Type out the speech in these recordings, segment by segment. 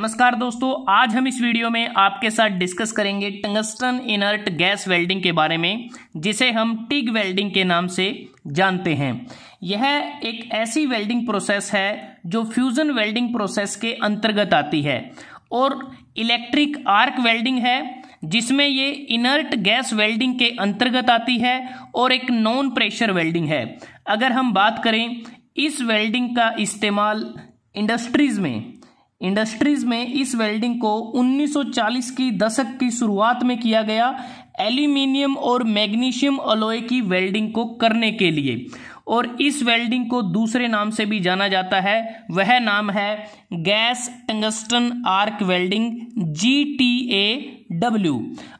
नमस्कार दोस्तों आज हम इस वीडियो में आपके साथ डिस्कस करेंगे टंगस्टन इनर्ट गैस वेल्डिंग के बारे में जिसे हम टिग वेल्डिंग के नाम से जानते हैं यह एक ऐसी वेल्डिंग प्रोसेस है जो फ्यूज़न वेल्डिंग प्रोसेस के अंतर्गत आती है और इलेक्ट्रिक आर्क वेल्डिंग है जिसमें ये इनर्ट गैस वेल्डिंग के अंतर्गत आती है और एक नॉन प्रेशर वेल्डिंग है अगर हम बात करें इस वेल्डिंग का इस्तेमाल इंडस्ट्रीज़ में इंडस्ट्रीज में इस वेल्डिंग को 1940 की दशक की शुरुआत में किया गया एल्यूमिनियम और मैग्नीशियम अलोय की वेल्डिंग को करने के लिए और इस वेल्डिंग को दूसरे नाम से भी जाना जाता है वह नाम है gas tungsten arc welding G T A W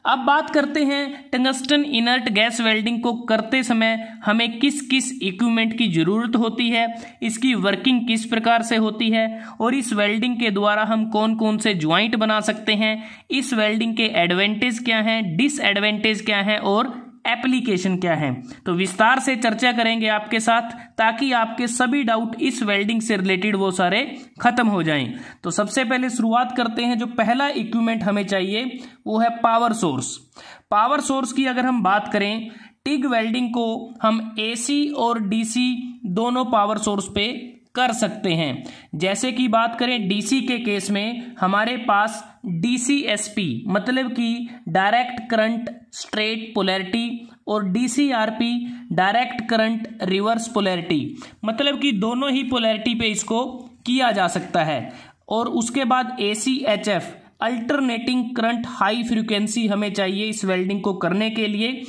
अब बात करते हैं टंगस्टन इनर्ट गैस वेल्डिंग को करते समय हमें किस किस इक्विपमेंट की ज़रूरत होती है इसकी वर्किंग किस प्रकार से होती है और इस वेल्डिंग के द्वारा हम कौन कौन से ज्वाइंट बना सकते हैं इस वेल्डिंग के एडवांटेज क्या हैं डिसएडवांटेज क्या हैं और एप्लीकेशन क्या है तो विस्तार से चर्चा करेंगे आपके साथ ताकि आपके सभी डाउट इस वेल्डिंग से रिलेटेड वो सारे खत्म हो जाएं तो सबसे पहले शुरुआत करते हैं जो पहला इक्विपमेंट हमें चाहिए वो है पावर सोर्स पावर सोर्स की अगर हम बात करें टिग वेल्डिंग को हम एसी और डीसी दोनों पावर सोर्स पे कर सकते हैं जैसे कि बात करें डीसी के केस में हमारे पास डीसीएसपी मतलब कि डायरेक्ट करंट स्ट्रेट पोलैरिटी और DCRP direct current reverse polarity मतलब कि दोनों ही पोलैरिटी पे इसको किया जा सकता है और उसके बाद A C H F alternating current high frequency हमें चाहिए इस वेल्डिंग को करने के लिए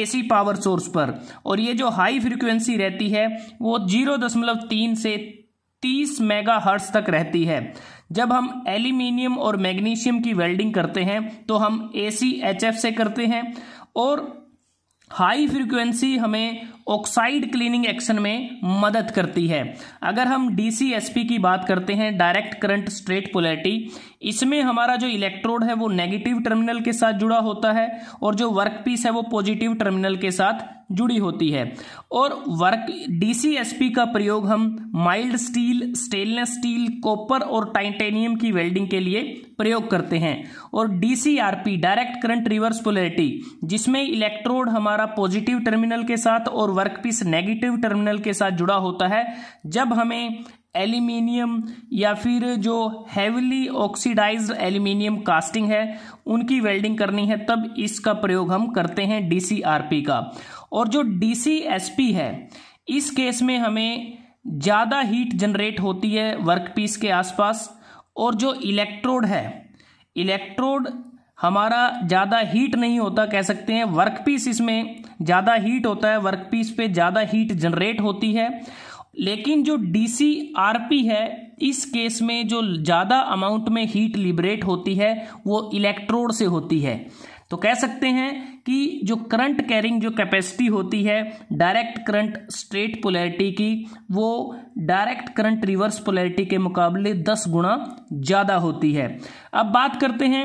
एसी पावर सोर्स पर और ये जो हाई फ्रिक्वेंसी रहती है वो जीरो दशमलव तीन से तीस मेगा हर्ट्स तक रहती है जब हम एल्यूमिनियम और मैग्नीशियम की वेल्डिंग करते हैं तो हम ए से करते हैं और हाई फ्रिक्वेंसी हमें ऑक्साइड क्लीनिंग एक्शन में मदद करती है अगर हम डीसीएसपी की बात करते हैं डायरेक्ट करंट स्ट्रेट पोलैरिटी इसमें हमारा जो इलेक्ट्रोड है वो नेगेटिव टर्मिनल के साथ जुड़ा होता है और जो वर्क पीस है वो पॉजिटिव टर्मिनल के साथ जुड़ी होती है और वर्क डीसीएसपी का प्रयोग हम mild steel stainless steel copper और टाइटेनियम की वेल्डिंग के लिए प्रयोग करते हैं और DCRP direct current reverse polarity जिसमें इलेक्ट्रोड हमारा पॉजिटिव टर्मिनल के साथ और वर्कपीस नेगेटिव टर्मिनल के साथ जुड़ा होता है जब हमें एल्यूमिनियम या फिर जो हैवीली ऑक्सीडाइज्ड एल्यूमिनियम कास्टिंग है उनकी वेल्डिंग करनी है तब इसका प्रयोग हम करते हैं डीसीआरपी का और जो डीसीएसपी है इस केस में हमें ज़्यादा हीट जनरेट होती है वर्कपीस के आसपास और जो इलेक्ट्रोड है इलेक्ट्रोड हमारा ज़्यादा हीट नहीं होता कह सकते हैं वर्क पीस इसमें ज़्यादा हीट होता है वर्क पीस पे ज़्यादा हीट जनरेट होती है लेकिन जो डी सी आर पी है इस केस में जो ज़्यादा अमाउंट में हीट लिबरेट होती है वो इलेक्ट्रोड से होती है तो कह सकते हैं कि जो करंट कैरिंग जो कैपेसिटी होती है डायरेक्ट करंट स्ट्रेट पोलैरिटी की वो डायरेक्ट करंट रिवर्स पोलैरिटी के मुकाबले दस गुना ज़्यादा होती है अब बात करते हैं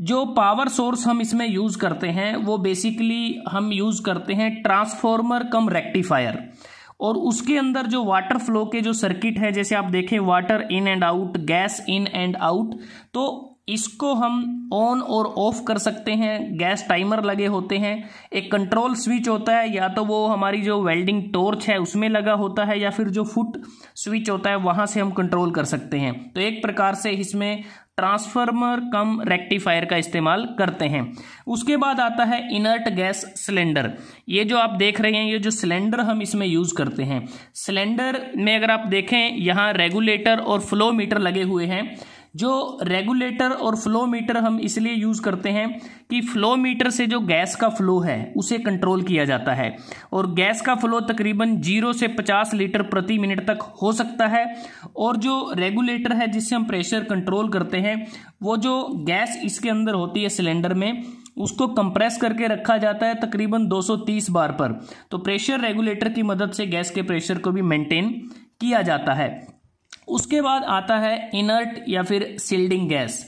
जो पावर सोर्स हम इसमें यूज़ करते हैं वो बेसिकली हम यूज़ करते हैं ट्रांसफॉर्मर कम रेक्टिफायर और उसके अंदर जो वाटर फ्लो के जो सर्किट है जैसे आप देखें water in and out gas in and out तो इसको हम ऑन और ऑफ कर सकते हैं गैस टाइमर लगे होते हैं एक कंट्रोल स्विच होता है या तो वो हमारी जो वेल्डिंग टॉर्च है उसमें लगा होता है या फिर जो फुट स्विच होता है वहाँ से हम कंट्रोल कर सकते हैं तो एक प्रकार से इसमें ट्रांसफार्मर कम रेक्टिफायर का इस्तेमाल करते हैं उसके बाद आता है इनर्ट गैस सिलेंडर ये जो आप देख रहे हैं ये जो सिलेंडर हम इसमें यूज़ करते हैं सिलेंडर में अगर आप देखें यहाँ रेगुलेटर और फ्लो मीटर लगे हुए हैं जो रेगुलेटर और फ्लो मीटर हम इसलिए यूज़ करते हैं कि फ्लो मीटर से जो गैस का फ्लो है उसे कंट्रोल किया जाता है और गैस का फ्लो तकरीबन जीरो से पचास लीटर प्रति मिनट तक हो सकता है और जो रेगुलेटर है जिससे हम प्रेशर कंट्रोल करते हैं वो जो गैस इसके अंदर होती है सिलेंडर में उसको कंप्रेस करके रखा जाता है तकरीबन 230 बार पर तो प्रेशर रेगुलेटर की मदद से गैस के प्रेशर को भी मेंटेन किया जाता है उसके बाद आता है इनर्ट या फिर सील्डिंग गैस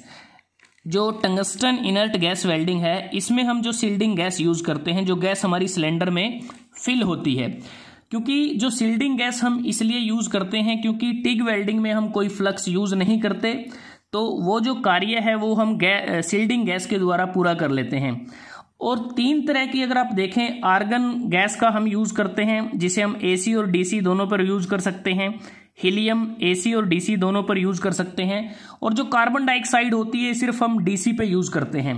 जो टंगस्टन इनर्ट गैस वेल्डिंग है इसमें हम जो सील्डिंग गैस यूज़ करते हैं जो गैस हमारी सिलेंडर में फिल होती है क्योंकि जो सील्डिंग गैस हम इसलिए यूज़ करते हैं क्योंकि टिग वेल्डिंग में हम कोई फ्लक्स यूज़ नहीं करते तो वो जो कार्य है वो हम गै सील्डिंग गैस के द्वारा पूरा कर लेते हैं और तीन तरह की अगर आप देखें आर्गन गैस का हम यूज़ करते हैं जिसे हम एसी और डीसी दोनों पर यूज़ कर सकते हैं हीलियम एसी और डीसी दोनों पर यूज कर सकते हैं और जो कार्बन डाइऑक्साइड होती है सिर्फ हम डीसी पे यूज करते हैं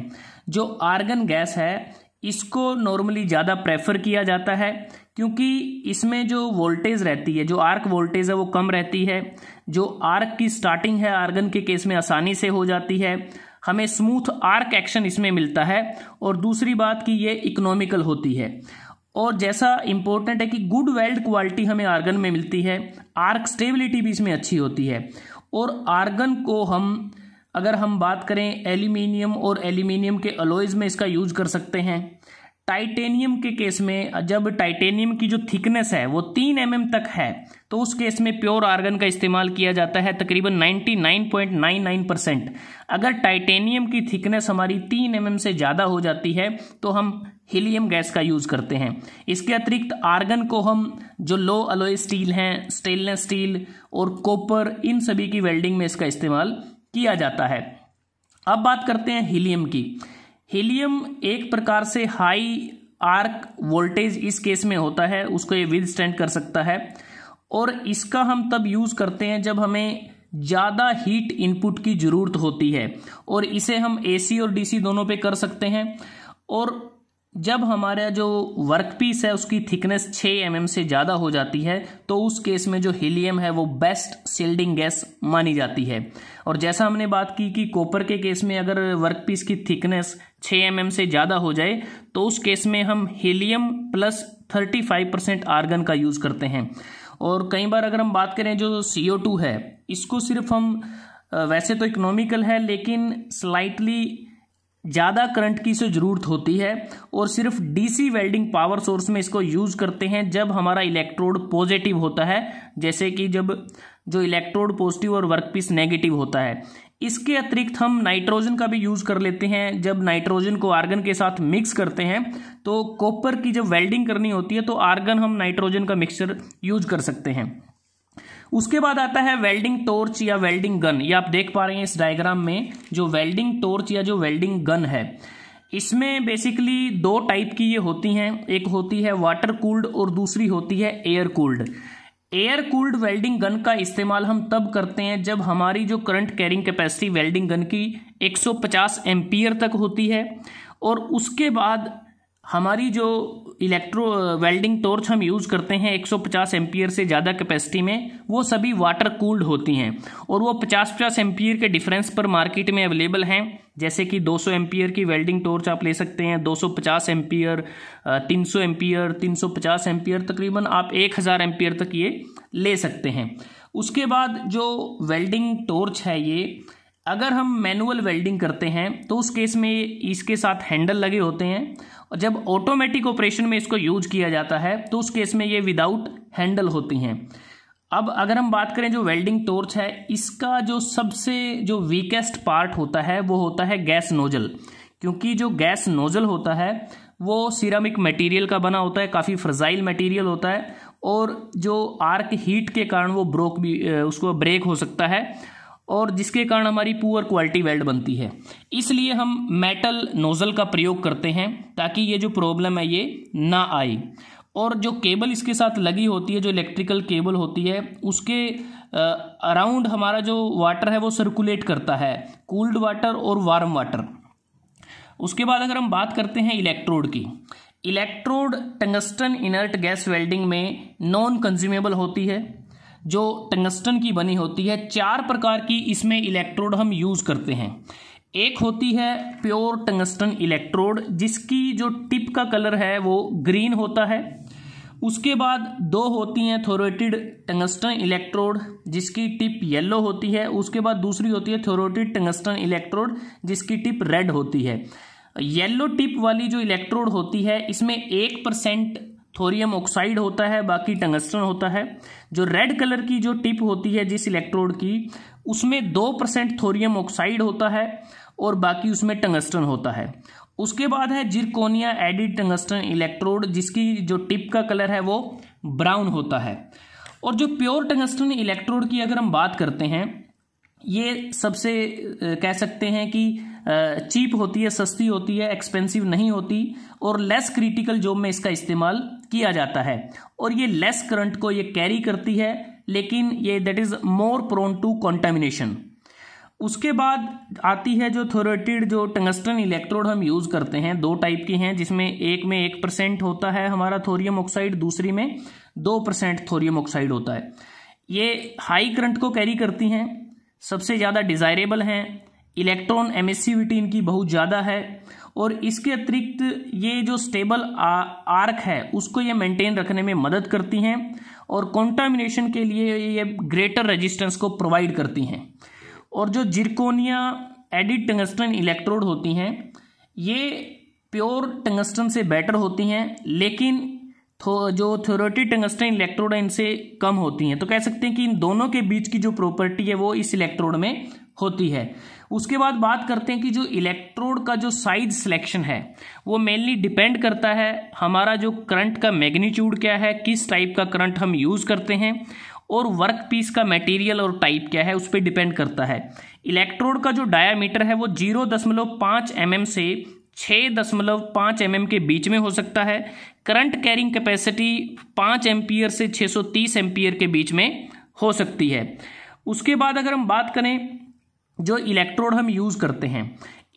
जो आर्गन गैस है इसको नॉर्मली ज़्यादा प्रेफर किया जाता है क्योंकि इसमें जो वोल्टेज रहती है जो आर्क वोल्टेज है वो कम रहती है जो आर्क की स्टार्टिंग है आर्गन के केस में आसानी से हो जाती है हमें स्मूथ आर्क एक्शन इसमें मिलता है और दूसरी बात कि ये इकोनॉमिकल होती है और जैसा इंपॉर्टेंट है कि गुड वेल्ड क्वालिटी हमें आर्गन में मिलती है आर्क स्टेबिलिटी भी इसमें अच्छी होती है और आर्गन को हम अगर हम बात करें एल्यूमिनियम और एल्यूमिनियम के अलोइज में इसका यूज कर सकते हैं टाइटेनियम के केस में जब टाइटेनियम की जो थिकनेस है वो तीन एम mm तक है तो उस केस में प्योर आर्गन का इस्तेमाल किया जाता है तकरीबन 99.99 परसेंट अगर टाइटेनियम की थिकनेस हमारी तीन एम mm से ज़्यादा हो जाती है तो हम हीलियम गैस का यूज़ करते हैं इसके अतिरिक्त आर्गन को हम जो लो अलोय स्टील हैं स्टेनलेस स्टील और कॉपर इन सभी की वेल्डिंग में इसका इस्तेमाल किया जाता है अब बात करते हैं हीलियम की हीलियम एक प्रकार से हाई आर्क वोल्टेज इस केस में होता है उसको ये विद स्टैंड कर सकता है और इसका हम तब यूज़ करते हैं जब हमें ज़्यादा हीट इनपुट की ज़रूरत होती है और इसे हम एसी और डीसी दोनों पे कर सकते हैं और जब हमारा जो वर्क पीस है उसकी थिकनेस 6 एम mm से ज़्यादा हो जाती है तो उस केस में जो हीलियम है वो बेस्ट सील्डिंग गैस मानी जाती है और जैसा हमने बात की कि कॉपर के केस में अगर वर्क पीस की थिकनेस 6 एम mm से ज़्यादा हो जाए तो उस केस में हम हीलियम प्लस 35 परसेंट आर्गन का यूज़ करते हैं और कई बार अगर हम बात करें जो सी है इसको सिर्फ हम वैसे तो इकोनॉमिकल है लेकिन स्लाइटली ज़्यादा करंट की इसे ज़रूरत होती है और सिर्फ डीसी वेल्डिंग पावर सोर्स में इसको यूज़ करते हैं जब हमारा इलेक्ट्रोड पॉजिटिव होता है जैसे कि जब जो इलेक्ट्रोड पॉजिटिव और वर्कपीस नेगेटिव होता है इसके अतिरिक्त हम नाइट्रोजन का भी यूज़ कर लेते हैं जब नाइट्रोजन को आर्गन के साथ मिक्स करते हैं तो कॉपर की जब वेल्डिंग करनी होती है तो आर्गन हम नाइट्रोजन का मिक्सचर यूज कर सकते हैं उसके बाद आता है वेल्डिंग टोर्च या वेल्डिंग गन ये आप देख पा रहे हैं इस डायग्राम में जो वेल्डिंग टोर्च या जो वेल्डिंग गन है इसमें बेसिकली दो टाइप की ये होती हैं एक होती है वाटर कूल्ड और दूसरी होती है air cooled air cooled welding gun का इस्तेमाल हम तब करते हैं जब हमारी जो current carrying capacity welding gun की 150 एम्पियर तक होती है और उसके बाद हमारी जो इलेक्ट्रो वेल्डिंग टॉर्च हम यूज़ करते हैं 150 एम्पियर से ज़्यादा कैपेसिटी में वो सभी वाटर कूल्ड होती हैं और वो 50-50 एम्पियर के डिफरेंस पर मार्केट में अवेलेबल हैं जैसे कि 200 एम्पियर की वेल्डिंग टॉर्च आप ले सकते हैं 250 एम्पियर 300 uh, एम्पियर पचास एम्पियर तकरीबन आप हज़ार एम्पियर तक ये ले सकते हैं उसके बाद जो वेल्डिंग टॉर्च है ये अगर हम मैनुअल वेल्डिंग करते हैं तो उस केस में इसके साथ हैंडल लगे होते हैं और जब ऑटोमेटिक ऑपरेशन में इसको यूज किया जाता है तो उस केस में ये विदाउट हैंडल होती हैं अब अगर हम बात करें जो वेल्डिंग टोर्च है इसका जो सबसे जो वीकेस्ट पार्ट होता है वो होता है गैस नोजल क्योंकि जो गैस नोजल होता है वो सिरामिक मटेरियल का बना होता है काफ़ी फ्रजाइल मटेरियल होता है और जो आर्क हीट के कारण वो ब्रोक भी उसको ब्रेक हो सकता है और जिसके कारण हमारी पुअर क्वालिटी वेल्ड बनती है इसलिए हम मेटल नोज़ल का प्रयोग करते हैं ताकि ये जो प्रॉब्लम है ये ना आए और जो केबल इसके साथ लगी होती है जो इलेक्ट्रिकल केबल होती है उसके अराउंड हमारा जो वाटर है वो सर्कुलेट करता है कूल्ड वाटर और वार्म वाटर उसके बाद अगर हम बात करते हैं इलेक्ट्रोड की electrode tungsten inert gas welding में नॉन कंज्यूमेबल होती है जो टंगस्टन की बनी होती है चार प्रकार की इसमें इलेक्ट्रोड हम यूज़ करते हैं एक होती है प्योर टंगस्टन इलेक्ट्रोड जिसकी जो टिप का कलर है वो ग्रीन होता है उसके बाद दो होती हैं थोरोटिड टंगस्टन इलेक्ट्रोड जिसकी टिप येलो होती है उसके बाद दूसरी होती है थोरोटिड टंगस्टन इलेक्ट्रोड जिसकी टिप रेड होती है येलो टिप वाली जो इलेक्ट्रोड होती है इसमें एक परसेंट थोरियम ऑक्साइड होता है बाकी टंगस्टन होता है जो रेड कलर की जो टिप होती है जिस इलेक्ट्रोड की उसमें दो परसेंट थोरियम ऑक्साइड होता है और बाकी उसमें टंगस्टन होता है उसके बाद है जिरकोनिया एडिड टंगस्टन इलेक्ट्रोड जिसकी जो टिप का कलर है वो ब्राउन होता है और जो प्योर टंगस्टन इलेक्ट्रोड की अगर हम बात करते हैं ये सबसे कह सकते हैं कि चीप होती है सस्ती होती है एक्सपेंसिव नहीं होती और लेस क्रिटिकल जॉब में इसका इस्तेमाल किया जाता है और ये लेस करंट को ये कैरी करती है लेकिन ये that is more prone to contamination उसके बाद आती है जो थोरेटेड जो टंगस्टन इलेक्ट्रोड हम यूज़ करते हैं दो टाइप की हैं जिसमें एक में एक परसेंट होता है हमारा थोरियम ऑक्साइड दूसरी में दो परसेंट थोरियम ऑक्साइड होता है ये हाई करंट को कैरी करती हैं सबसे ज़्यादा डिज़ायरेबल हैं इलेक्ट्रॉन एमिसिविटी इनकी बहुत ज़्यादा है और इसके अतिरिक्त ये जो स्टेबल आर्क है उसको ये मेंटेन रखने में मदद करती हैं और कॉन्टामिनेशन के लिए ये ग्रेटर रेजिस्टेंस को प्रोवाइड करती हैं और जो जिरकोनिया एडिड टंगस्टन इलेक्ट्रोड होती हैं ये प्योर टंगस्टन से बेटर होती हैं लेकिन थो, जो थोरोटी टंगस्टन इलेक्ट्रोड है इनसे कम होती हैं तो कह सकते हैं कि इन दोनों के बीच की जो प्रॉपर्टी है वो इस इलेक्ट्रोड में होती है उसके बाद बात करते हैं कि जो इलेक्ट्रोड का जो साइज सिलेक्शन है वो मेनली डिपेंड करता है हमारा जो करंट का मैग्नीट्यूड क्या है किस टाइप का करंट हम यूज़ करते हैं और वर्क पीस का मटेरियल और टाइप क्या है उस पर डिपेंड करता है इलेक्ट्रोड का जो डायामीटर है वो जीरो दशमलव पाँच एम mm एम से छः दशमलव पाँच एम mm एम के बीच में हो सकता है करंट कैरिंग कैपेसिटी पाँच एम्पियर से छः सौ तीस एम्पियर के बीच में हो सकती है उसके बाद अगर हम बात करें जो इलेक्ट्रोड हम यूज़ करते हैं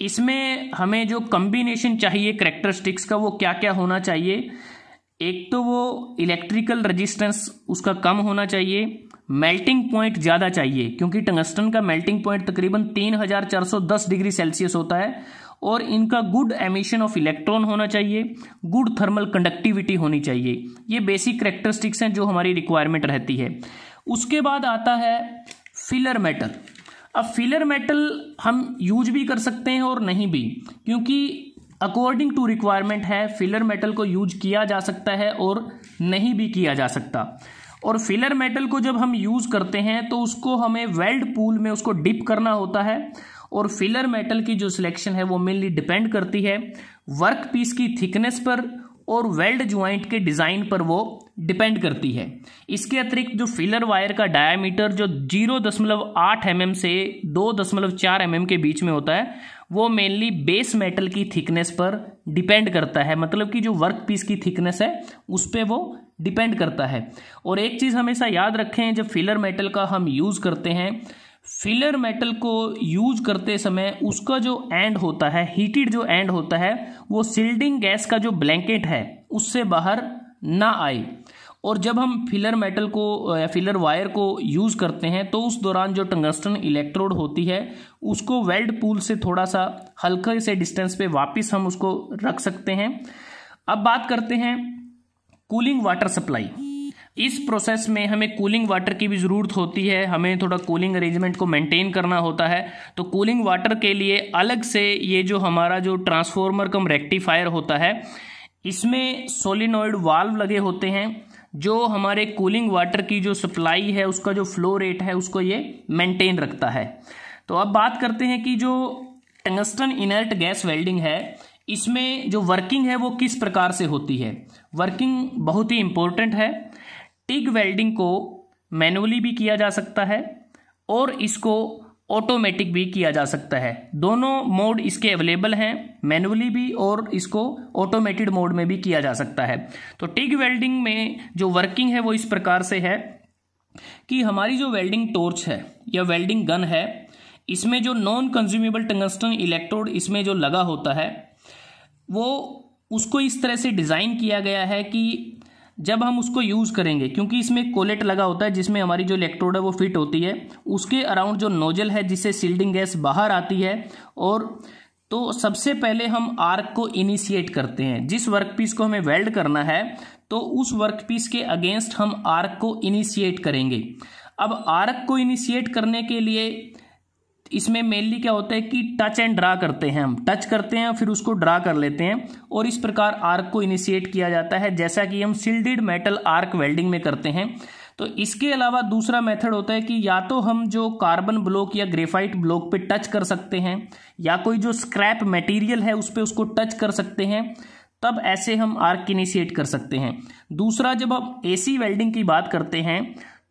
इसमें हमें जो कम्बिनेशन चाहिए करेक्टरिस्टिक्स का वो क्या क्या होना चाहिए एक तो वो इलेक्ट्रिकल रेजिस्टेंस उसका कम होना चाहिए मेल्टिंग पॉइंट ज़्यादा चाहिए क्योंकि टंगस्टन का मेल्टिंग पॉइंट तकरीबन 3410 डिग्री सेल्सियस होता है और इनका गुड एमिशन ऑफ इलेक्ट्रॉन होना चाहिए गुड थर्मल कंडक्टिविटी होनी चाहिए ये बेसिक करेक्टरिस्टिक्स हैं जो हमारी रिक्वायरमेंट रहती है उसके बाद आता है फिलर मेटल अब फिलर मेटल हम यूज भी कर सकते हैं और नहीं भी क्योंकि अकॉर्डिंग टू रिक्वायरमेंट है फिलर मेटल को यूज किया जा सकता है और नहीं भी किया जा सकता और फिलर मेटल को जब हम यूज करते हैं तो उसको हमें वेल्ड पूल में उसको डिप करना होता है और फिलर मेटल की जो सिलेक्शन है वो मेनली डिपेंड करती है वर्क पीस की थिकनेस पर और वेल्ड ज्वाइंट के डिज़ाइन पर वो डिपेंड करती है इसके अतिरिक्त जो फिलर वायर का डायामीटर जो जीरो दशमलव आठ एम mm एम से दो दशमलव चार एम mm एम के बीच में होता है वो मेनली बेस मेटल की थिकनेस पर डिपेंड करता है मतलब कि जो वर्क पीस की थिकनेस है उस पर वो डिपेंड करता है और एक चीज़ हमेशा याद रखें जब फिलर मेटल का हम यूज़ करते हैं फिलर मेटल को यूज करते समय उसका जो एंड होता है हीटेड जो एंड होता है वो सिल्डिंग गैस का जो ब्लैंकेट है उससे बाहर ना आए और जब हम फिलर मेटल को या फिलर वायर को यूज़ करते हैं तो उस दौरान जो टंगस्टन इलेक्ट्रोड होती है उसको वेल्ड पूल से थोड़ा सा हल्के से डिस्टेंस पे वापस हम उसको रख सकते हैं अब बात करते हैं कूलिंग वाटर सप्लाई इस प्रोसेस में हमें कूलिंग वाटर की भी ज़रूरत होती है हमें थोड़ा कूलिंग अरेंजमेंट को मेंटेन करना होता है तो कूलिंग वाटर के लिए अलग से ये जो हमारा जो ट्रांसफॉर्मर कम रेक्टिफायर होता है इसमें सोलिनोइड वाल्व लगे होते हैं जो हमारे कूलिंग वाटर की जो सप्लाई है उसका जो फ्लो रेट है उसको ये मेंटेन रखता है तो अब बात करते हैं कि जो टंगस्टन इनर्ट गैस वेल्डिंग है इसमें जो वर्किंग है वो किस प्रकार से होती है वर्किंग बहुत ही इम्पोर्टेंट है टिग वेल्डिंग को मैनुअली भी किया जा सकता है और इसको ऑटोमेटिक भी किया जा सकता है दोनों मोड इसके अवेलेबल हैं मैनुअली भी और इसको ऑटोमेटेड मोड में भी किया जा सकता है तो टिग वेल्डिंग में जो वर्किंग है वो इस प्रकार से है कि हमारी जो वेल्डिंग टॉर्च है या वेल्डिंग गन है इसमें जो नॉन कंज्यूमेबल टंगस्टन इलेक्ट्रोड इसमें जो लगा होता है वो उसको इस तरह से डिज़ाइन किया गया है कि जब हम उसको यूज़ करेंगे क्योंकि इसमें कोलेट लगा होता है जिसमें हमारी जो इलेक्ट्रोड है वो फिट होती है उसके अराउंड जो नोजल है जिससे सील्डिंग गैस बाहर आती है और तो सबसे पहले हम आर्क को इनिशिएट करते हैं जिस वर्कपीस को हमें वेल्ड करना है तो उस वर्कपीस के अगेंस्ट हम आर्क को इनिशिएट करेंगे अब आर्क को इनिशिएट करने के लिए इसमें मेनली क्या होता है कि टच एंड ड्रा करते हैं हम टच करते हैं फिर उसको ड्रा कर लेते हैं और इस प्रकार आर्क को इनिशिएट किया जाता है जैसा कि हम सिल्डेड मेटल आर्क वेल्डिंग में करते हैं तो इसके अलावा दूसरा मेथड होता है कि या तो हम जो कार्बन ब्लॉक या ग्रेफाइट ब्लॉक पे टच कर सकते हैं या कोई जो स्क्रैप मटेरियल है उस पर उसको टच कर सकते हैं तब ऐसे हम आर्क इनिशिएट कर सकते हैं दूसरा जब आप एसी वेल्डिंग की बात करते हैं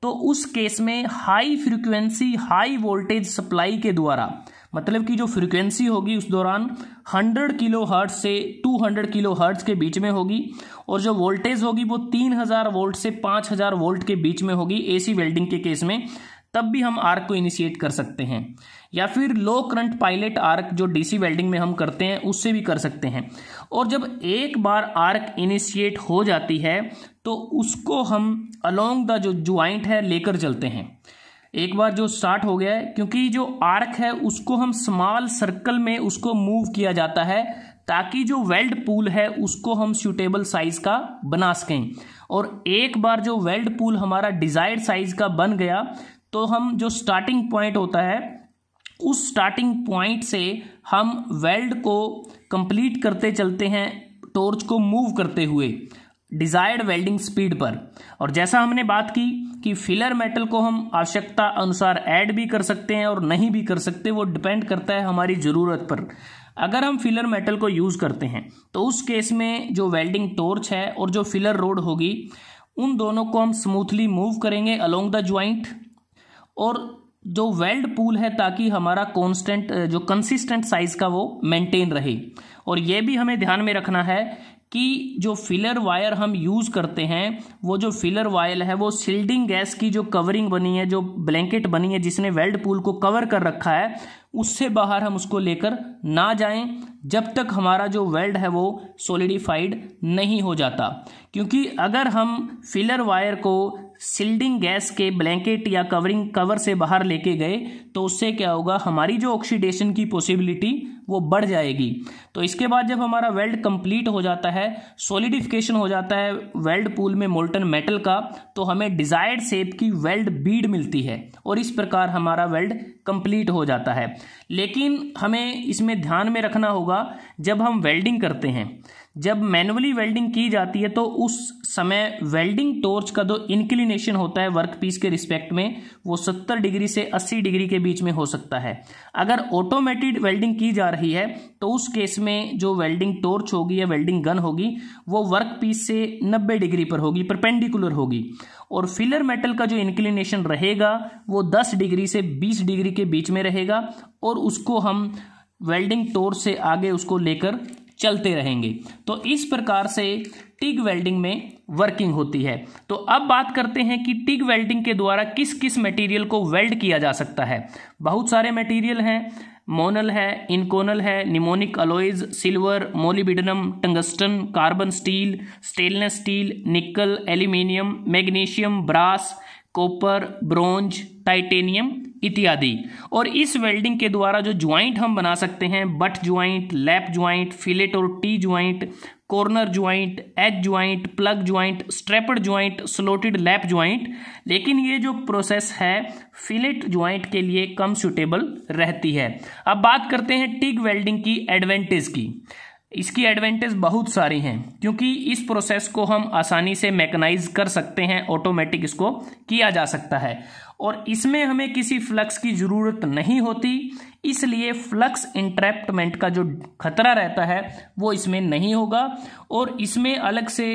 तो उस केस में high frequency high voltage supply के द्वारा मतलब कि जो फ्रीक्वेंसी होगी उस दौरान 100 किलो हर्ट्ज से 200 किलो हर्ट्ज के बीच में होगी और जो वोल्टेज होगी वो 3000 वोल्ट से 5000 वोल्ट के बीच में होगी एसी वेल्डिंग के केस में तब भी हम आर्क को इनिशिएट कर सकते हैं या फिर लो करंट पायलट आर्क जो डीसी वेल्डिंग में हम करते हैं उससे भी कर सकते हैं और जब एक बार आर्क इनिशिएट हो जाती है तो उसको हम अलोंग द जो ज्वाइंट है लेकर चलते हैं एक बार जो स्टार्ट हो गया है क्योंकि जो आर्क है उसको हम स्मॉल सर्कल में उसको मूव किया जाता है ताकि जो वेल्ड पूल है उसको हम सूटेबल साइज का बना सकें और एक बार जो वेल्ड पूल हमारा डिजायर्ड साइज का बन गया तो हम जो स्टार्टिंग पॉइंट होता है उस स्टार्टिंग पॉइंट से हम वेल्ड को कंप्लीट करते चलते हैं टॉर्च को मूव करते हुए डिजायर्ड वेल्डिंग स्पीड पर और जैसा हमने बात की कि फिलर मेटल को हम आवश्यकता अनुसार ऐड भी कर सकते हैं और नहीं भी कर सकते वो डिपेंड करता है हमारी ज़रूरत पर अगर हम फिलर मेटल को यूज़ करते हैं तो उस केस में जो वेल्डिंग टोर्च है और जो फिलर रोड होगी उन दोनों को हम स्मूथली मूव करेंगे अलोंग द ज्वाइंट और जो वेल्ड पूल है ताकि हमारा कॉन्स्टेंट जो कंसिस्टेंट साइज का वो मेंटेन रहे और ये भी हमें ध्यान में रखना है कि जो फिलर वायर हम यूज़ करते हैं वो जो फिलर वायर है वो सिल्डिंग गैस की जो कवरिंग बनी है जो ब्लैंकेट बनी है जिसने वेल्ड पूल को कवर कर रखा है उससे बाहर हम उसको लेकर ना जाएं जब तक हमारा जो वेल्ड है वो सोलिडिफाइड नहीं हो जाता क्योंकि अगर हम फिलर वायर को सिल्डिंग गैस के ब्लैंकेट या कवरिंग कवर से बाहर लेके गए तो उससे क्या होगा हमारी जो ऑक्सीडेशन की पॉसिबिलिटी वो बढ़ जाएगी तो इसके बाद जब हमारा वेल्ड कंप्लीट हो जाता है सॉलिडिफिकेशन हो जाता है वेल्ड पूल में मोल्टन मेटल का तो हमें डिजायर्ड शेप की वेल्ड बीड मिलती है और इस प्रकार हमारा वेल्ड कंप्लीट हो जाता है लेकिन हमें इसमें ध्यान में रखना होगा जब हम वेल्डिंग करते हैं जब मैनुअली वेल्डिंग की जाती है तो उस समय वेल्डिंग टॉर्च का जो इंक्लिनेशन होता है वर्क पीस के रिस्पेक्ट में वो 70 डिग्री से 80 डिग्री के बीच में हो सकता है अगर ऑटोमेटेड वेल्डिंग की जा रही है तो उस केस में जो वेल्डिंग टॉर्च होगी या वेल्डिंग गन होगी वो वर्क पीस से 90 डिग्री पर होगी परपेंडिकुलर होगी और फिलर मेटल का जो इंक्लिनेशन रहेगा वो 10 डिग्री से 20 डिग्री के बीच में रहेगा और उसको हम वेल्डिंग टोर से आगे उसको लेकर चलते रहेंगे तो इस प्रकार से टिग वेल्डिंग में वर्किंग होती है तो अब बात करते हैं कि टिग वेल्डिंग के द्वारा किस किस मटेरियल को वेल्ड किया जा सकता है बहुत सारे मटेरियल हैं मोनल है इनकोनल है Nimonic alloys silver molybdenum tungsten carbon steel stainless steel nickel aluminium magnesium brass copper bronze titanium इत्यादि और इस वेल्डिंग के द्वारा जो ज्वाइंट हम बना सकते हैं butt joint lap joint fillet और T joint corner joint edge joint plug joint strapped joint slotted lap joint लेकिन ये जो प्रोसेस है फिलेट ज्वाइंट के लिए कम सुटेबल रहती है अब बात करते हैं टिग वेल्डिंग की एडवांटेज की इसकी एडवांटेज बहुत सारी हैं क्योंकि इस प्रोसेस को हम आसानी से मैकेनाइज कर सकते हैं ऑटोमेटिक इसको किया जा सकता है और इसमें हमें किसी फ्लक्स की ज़रूरत नहीं होती इसलिए फ्लक्स इंट्रैप्टमेंट का जो खतरा रहता है वो इसमें नहीं होगा और इसमें अलग से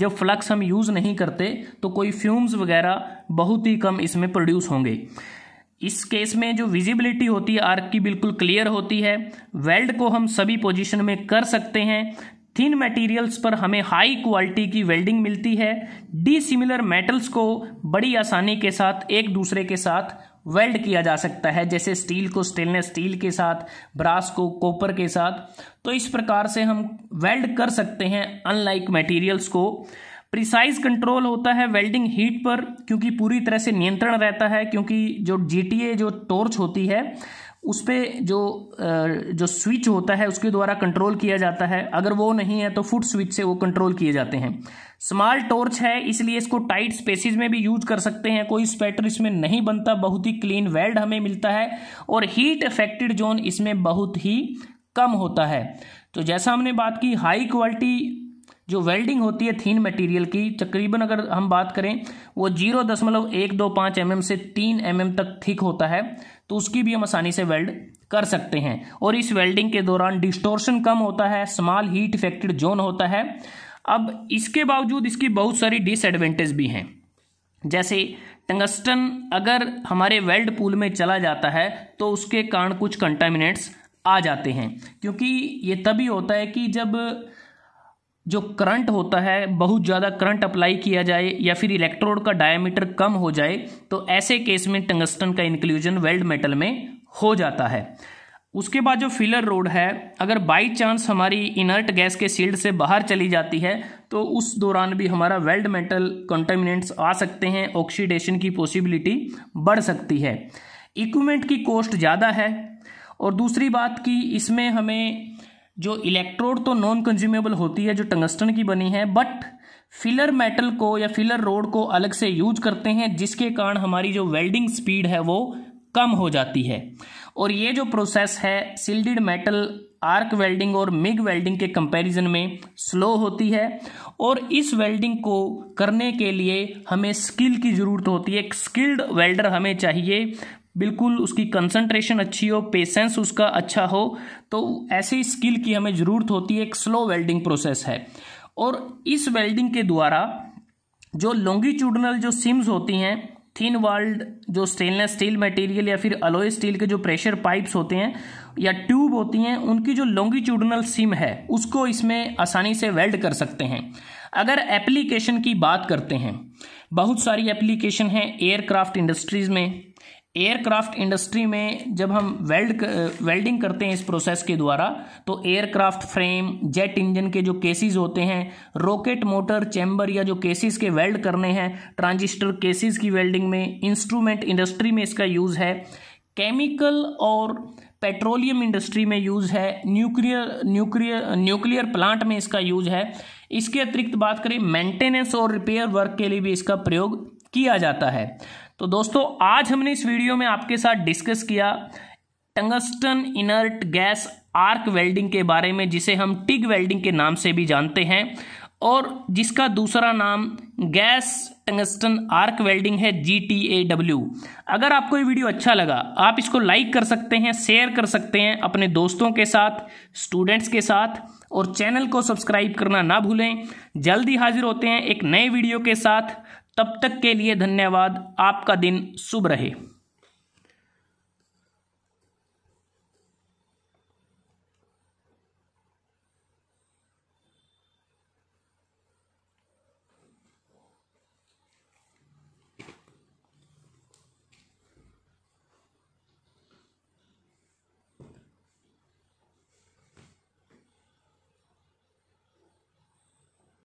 जब फ्लक्स हम यूज़ नहीं करते तो कोई फ्यूम्स वगैरह बहुत ही कम इसमें प्रोड्यूस होंगे इस केस में जो विजिबिलिटी होती है आर्क की बिल्कुल क्लियर होती है वेल्ड को हम सभी पोजीशन में कर सकते हैं थिन मटेरियल्स पर हमें हाई क्वालिटी की वेल्डिंग मिलती है डी सिमिलर मेटल्स को बड़ी आसानी के साथ एक दूसरे के साथ वेल्ड किया जा सकता है जैसे स्टील को स्टेनलेस स्टील के साथ ब्रास को कॉपर के साथ तो इस प्रकार से हम वेल्ड कर सकते हैं अनलाइक मटेरियल्स को प्रिसाइज कंट्रोल होता है वेल्डिंग हीट पर क्योंकि पूरी तरह से नियंत्रण रहता है क्योंकि जो जी जो टॉर्च होती है उस पर जो जो स्विच होता है उसके द्वारा कंट्रोल किया जाता है अगर वो नहीं है तो फुट स्विच से वो कंट्रोल किए जाते हैं स्मॉल टॉर्च है इसलिए इसको टाइट स्पेसिस में भी यूज कर सकते हैं कोई स्वेटर इसमें नहीं बनता बहुत ही क्लीन वेल्ड हमें मिलता है और हीट अफेक्टेड जोन इसमें बहुत ही कम होता है तो जैसा हमने बात की हाई क्वालिटी जो वेल्डिंग होती है थीन मटेरियल की तकरीबन अगर हम बात करें वो जीरो दशमलव एक दो पाँच एम mm से तीन एम mm तक थिक होता है तो उसकी भी हम आसानी से वेल्ड कर सकते हैं और इस वेल्डिंग के दौरान डिस्टोर्शन कम होता है स्मॉल हीट इफेक्टेड जोन होता है अब इसके बावजूद इसकी बहुत सारी डिसएडवेंटेज भी हैं जैसे टंगस्टन अगर हमारे वेल्ड पूल में चला जाता है तो उसके कारण कुछ कंटामिनेट्स आ जाते हैं क्योंकि ये तभी होता है कि जब जो करंट होता है बहुत ज़्यादा करंट अप्लाई किया जाए या फिर इलेक्ट्रोड का डायमीटर कम हो जाए तो ऐसे केस में टंगस्टन का इंक्लूजन वेल्ड मेटल में हो जाता है उसके बाद जो फिलर रोड है अगर बाई चांस हमारी इनर्ट गैस के सील्ड से बाहर चली जाती है तो उस दौरान भी हमारा वेल्ड मेटल कंटेमिनेंट्स आ सकते हैं ऑक्सीडेशन की पॉसिबिलिटी बढ़ सकती है इक्विपमेंट की कॉस्ट ज़्यादा है और दूसरी बात कि इसमें हमें जो इलेक्ट्रोड तो नॉन कंज्यूमेबल होती है जो टंगस्टन की बनी है बट फिलर मेटल को या फिलर रोड को अलग से यूज करते हैं जिसके कारण हमारी जो वेल्डिंग स्पीड है वो कम हो जाती है और ये जो प्रोसेस है सिल्डिड मेटल आर्क वेल्डिंग और मिग वेल्डिंग के कंपैरिजन में स्लो होती है और इस वेल्डिंग को करने के लिए हमें स्किल की ज़रूरत होती है एक स्किल्ड वेल्डर हमें चाहिए बिल्कुल उसकी कंसंट्रेशन अच्छी हो पेशेंस उसका अच्छा हो तो ऐसी स्किल की हमें ज़रूरत होती है एक स्लो वेल्डिंग प्रोसेस है और इस वेल्डिंग के द्वारा जो लॉन्गिट्यूडनल जो सिम्स होती हैं थिन वाल्ड जो स्टेनलेस स्टील मटेरियल या फिर अलोय स्टील के जो प्रेशर पाइप्स होते हैं या ट्यूब होती हैं उनकी जो लॉन्गिट्यूडनल सिम है उसको इसमें आसानी से वेल्ड कर सकते हैं अगर एप्लीकेशन की बात करते हैं बहुत सारी एप्लीकेशन हैं एयरक्राफ्ट इंडस्ट्रीज़ में एयरक्राफ्ट इंडस्ट्री में जब हम वेल्ड वेल्डिंग करते हैं इस प्रोसेस के द्वारा तो एयरक्राफ्ट फ्रेम जेट इंजन के जो केसेस होते हैं रॉकेट मोटर चैम्बर या जो केसेस के वेल्ड करने हैं ट्रांजिस्टर केसेस की वेल्डिंग में इंस्ट्रूमेंट इंडस्ट्री में इसका यूज़ है केमिकल और पेट्रोलियम इंडस्ट्री में यूज़ है न्यूक्लियर न्यूक्लियर न्यूक्लियर प्लांट में इसका यूज़ है इसके अतिरिक्त बात करें मेंटेनेंस और रिपेयर वर्क के लिए भी इसका प्रयोग किया जाता है तो दोस्तों आज हमने इस वीडियो में आपके साथ डिस्कस किया tungsten inert gas arc welding के बारे में जिसे हम टिग वेल्डिंग के नाम से भी जानते हैं और जिसका दूसरा नाम गैस टंगस्टन आर्क वेल्डिंग है जी टी ए डब्ल्यू अगर आपको ये वीडियो अच्छा लगा आप इसको लाइक कर सकते हैं शेयर कर सकते हैं अपने दोस्तों के साथ स्टूडेंट्स के साथ और चैनल को सब्सक्राइब करना ना भूलें जल्दी हाजिर होते हैं एक नए वीडियो के साथ तब तक के लिए धन्यवाद आपका दिन शुभ रहे